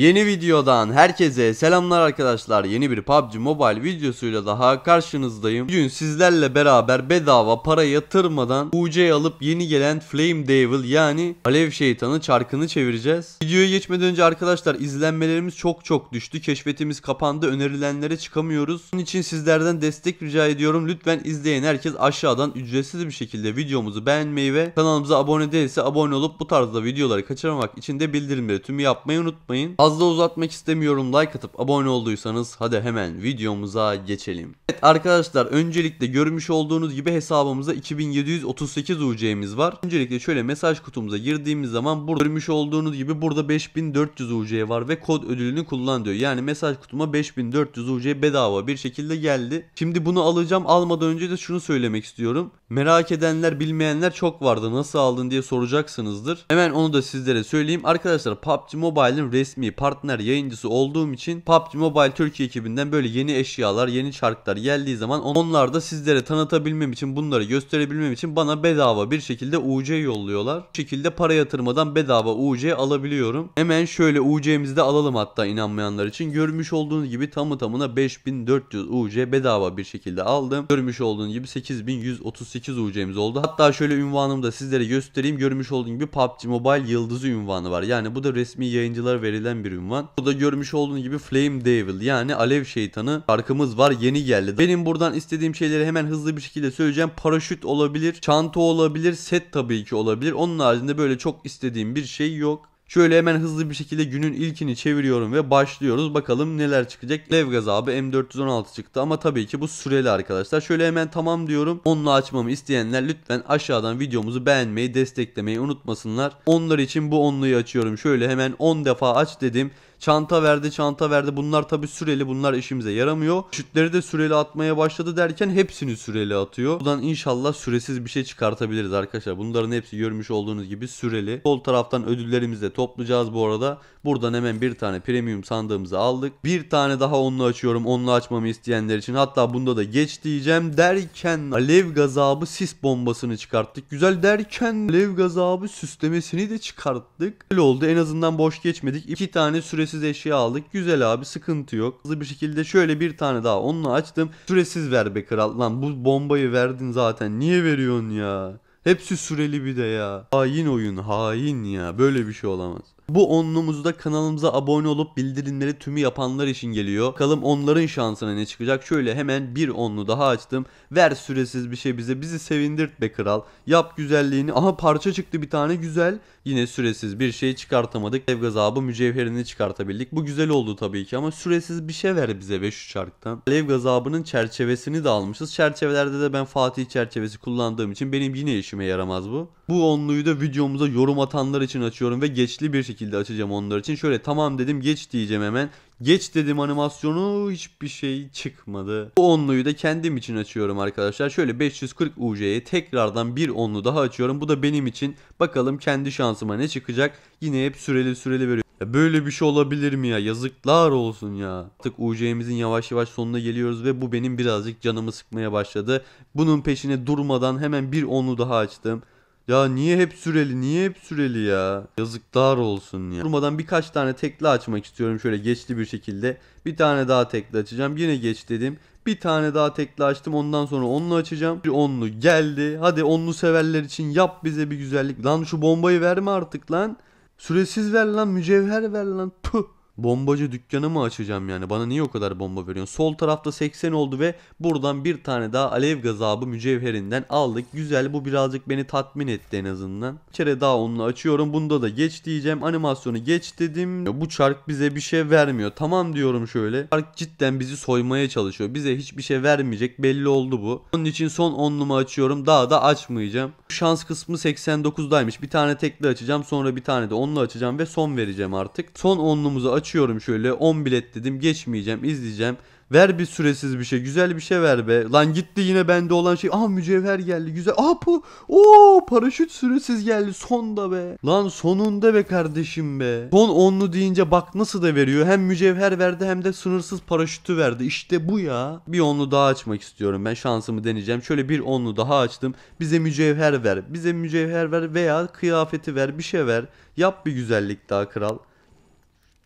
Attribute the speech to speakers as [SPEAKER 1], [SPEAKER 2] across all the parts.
[SPEAKER 1] Yeni videodan herkese selamlar arkadaşlar. Yeni bir PUBG Mobile videosuyla daha karşınızdayım. Bugün sizlerle beraber bedava para yatırmadan UC alıp yeni gelen Flame Devil yani Alev Şeytanı çarkını çevireceğiz. Videoya geçmeden önce arkadaşlar izlenmelerimiz çok çok düştü. Keşfetimiz kapandı. Önerilenlere çıkamıyoruz. Bunun için sizlerden destek rica ediyorum. Lütfen izleyen herkes aşağıdan ücretsiz bir şekilde videomuzu beğenmeyi ve kanalımıza abone değilse abone olup bu tarzda videoları kaçırmamak için de bildirimleri tümü yapmayı unutmayın. Fazla uzatmak istemiyorum like atıp abone olduysanız hadi hemen videomuza geçelim. Evet arkadaşlar öncelikle görmüş olduğunuz gibi hesabımızda 2738 UC'miz var. Öncelikle şöyle mesaj kutumuza girdiğimiz zaman burada görmüş olduğunuz gibi burada 5400 UC var ve kod ödülünü kullan diyor. Yani mesaj kutuma 5400 UC bedava bir şekilde geldi. Şimdi bunu alacağım almadan önce de şunu söylemek istiyorum. Merak edenler bilmeyenler çok vardı nasıl aldın diye soracaksınızdır. Hemen onu da sizlere söyleyeyim. Arkadaşlar PUBG Mobile'in resmi partner yayıncısı olduğum için PUBG Mobile Türkiye ekibinden böyle yeni eşyalar yeni çarklar geldiği zaman onlar da sizlere tanıtabilmem için bunları gösterebilmem için bana bedava bir şekilde UC yolluyorlar. Bu şekilde para yatırmadan bedava UC alabiliyorum. Hemen şöyle UC'mizi de alalım hatta inanmayanlar için. Görmüş olduğunuz gibi tamı tamına 5400 UC bedava bir şekilde aldım. Görmüş olduğunuz gibi 8138 8 UC'miz oldu. Hatta şöyle ünvanımı da sizlere göstereyim. Görmüş olduğunuz gibi PUBG Mobile yıldızı ünvanı var. Yani bu da resmi yayıncılara verilen bir ünvan. Bu da görmüş olduğunuz gibi Flame Devil yani Alev Şeytanı şarkımız var. Yeni geldi. Benim buradan istediğim şeyleri hemen hızlı bir şekilde söyleyeceğim. Paraşüt olabilir, çanta olabilir, set tabii ki olabilir. Onun haricinde böyle çok istediğim bir şey yok. Şöyle hemen hızlı bir şekilde günün ilkini çeviriyorum ve başlıyoruz. Bakalım neler çıkacak. Levgaz abi M416 çıktı ama tabii ki bu süreli arkadaşlar. Şöyle hemen tamam diyorum. Onunla açmamı isteyenler lütfen aşağıdan videomuzu beğenmeyi, desteklemeyi unutmasınlar. Onlar için bu onluyu açıyorum. Şöyle hemen 10 defa aç dedim. Çanta verdi çanta verdi bunlar tabi süreli bunlar işimize yaramıyor. Şütleri de süreli atmaya başladı derken hepsini süreli atıyor. Buradan inşallah süresiz bir şey çıkartabiliriz arkadaşlar. Bunların hepsi görmüş olduğunuz gibi süreli. Sol taraftan ödüllerimizi de toplayacağız bu arada. Buradan hemen bir tane premium sandığımızı aldık. Bir tane daha onunla açıyorum. Onunla açmamı isteyenler için. Hatta bunda da geç diyeceğim. Derken alev gazabı sis bombasını çıkarttık. Güzel derken alev gazabı süslemesini de çıkarttık. Öyle oldu. En azından boş geçmedik. İki tane süresi süresiz eşya aldık. Güzel abi sıkıntı yok. Hızlı bir şekilde şöyle bir tane daha onunla açtım. Süresiz ver be kral. Lan bu bombayı verdin zaten. Niye veriyorsun ya? Hepsi süreli bir de ya. Hain oyun hain ya. Böyle bir şey olamaz. Bu onluğumuzda kanalımıza abone olup bildirimleri tümü yapanlar için geliyor. Bakalım onların şansına ne çıkacak. Şöyle hemen bir onlu daha açtım. Ver süresiz bir şey bize. Bizi sevindirt be kral. Yap güzelliğini. Aha parça çıktı bir tane güzel. Yine süresiz bir şey çıkartamadık. Ev gazabı mücevherini çıkartabildik. Bu güzel oldu tabii ki ama süresiz bir şey ver bize ve şu çarktan. Alev gazabının çerçevesini de almışız. Çerçevelerde de ben Fatih çerçevesi kullandığım için benim yine işime yaramaz bu. Bu onluyu da videomuza yorum atanlar için açıyorum ve geçli bir şekilde şekilde açacağım onlar için. Şöyle tamam dedim geç diyeceğim hemen. Geç dedim animasyonu hiçbir şey çıkmadı. Bu onluyu da kendim için açıyorum arkadaşlar. Şöyle 540 UC'ye tekrardan bir onlu daha açıyorum. Bu da benim için. Bakalım kendi şansıma ne çıkacak. Yine hep süreli süreli veriyor. Ya böyle bir şey olabilir mi ya? Yazıklar olsun ya. Artık UC'mizin yavaş yavaş sonuna geliyoruz ve bu benim birazcık canımı sıkmaya başladı. Bunun peşine durmadan hemen bir onlu daha açtım. Ya niye hep süreli niye hep süreli ya? Yazıklar olsun ya. Durmadan birkaç tane tekli açmak istiyorum şöyle geçti bir şekilde. Bir tane daha tekli açacağım. Yine geç dedim. Bir tane daha tekli açtım. Ondan sonra onlu açacağım. Bir onlu geldi. Hadi onlu severler için yap bize bir güzellik. Lan şu bombayı verme artık lan. Süresiz ver lan mücevher ver lan. Puh bombacı dükkanı mı açacağım yani? Bana niye o kadar bomba veriyorsun? Sol tarafta 80 oldu ve buradan bir tane daha alev gazabı mücevherinden aldık. Güzel bu birazcık beni tatmin etti en azından. Bir kere daha onunla açıyorum. Bunda da geç diyeceğim. Animasyonu geç dedim. Bu çark bize bir şey vermiyor. Tamam diyorum şöyle. Çark cidden bizi soymaya çalışıyor. Bize hiçbir şey vermeyecek. Belli oldu bu. Onun için son onlumu açıyorum. Daha da açmayacağım. Şans kısmı 89'daymış. Bir tane tekli açacağım. Sonra bir tane de onlu açacağım ve son vereceğim artık. Son onlumuzu açıyorum açıyorum şöyle 10 bilet dedim geçmeyeceğim izleyeceğim. Ver bir süresiz bir şey güzel bir şey ver be. Lan gitti yine bende olan şey. Aha mücevher geldi güzel. Aha bu. Oo paraşüt süresiz geldi sonda be. Lan sonunda be kardeşim be. Son onlu deyince bak nasıl da veriyor. Hem mücevher verdi hem de sınırsız paraşütü verdi. İşte bu ya. Bir onlu daha açmak istiyorum ben şansımı deneyeceğim. Şöyle bir onlu daha açtım. Bize mücevher ver. Bize mücevher ver veya kıyafeti ver bir şey ver. Yap bir güzellik daha kral.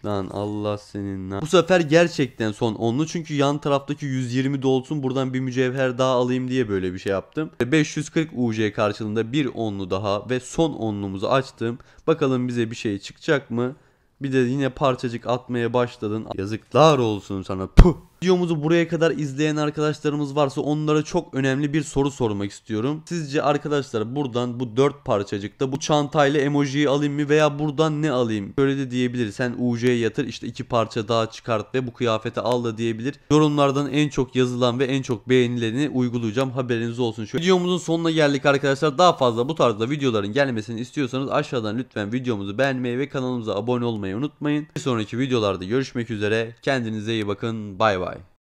[SPEAKER 1] Lan Allah senin lan. Bu sefer gerçekten son onlu çünkü yan taraftaki 120 dolsun buradan bir mücevher daha alayım diye böyle bir şey yaptım. 540 UJ karşılığında bir onlu daha ve son onlumuzu açtım. Bakalım bize bir şey çıkacak mı? Bir de yine parçacık atmaya başladın. Yazıklar olsun sana. Puh. Videomuzu buraya kadar izleyen arkadaşlarımız varsa onlara çok önemli bir soru sormak istiyorum. Sizce arkadaşlar buradan bu dört parçacıkta bu çantayla emojiyi alayım mı veya buradan ne alayım? Böyle de diyebilir. Sen UC'ye yatır işte iki parça daha çıkart ve bu kıyafeti al da diyebilir. Yorumlardan en çok yazılan ve en çok beğenilerini uygulayacağım. Haberiniz olsun. Şöyle videomuzun sonuna geldik arkadaşlar. Daha fazla bu tarzda videoların gelmesini istiyorsanız aşağıdan lütfen videomuzu beğenmeyi ve kanalımıza abone olmayı unutmayın. Bir sonraki videolarda görüşmek üzere. Kendinize iyi bakın. Bay bay. Bye.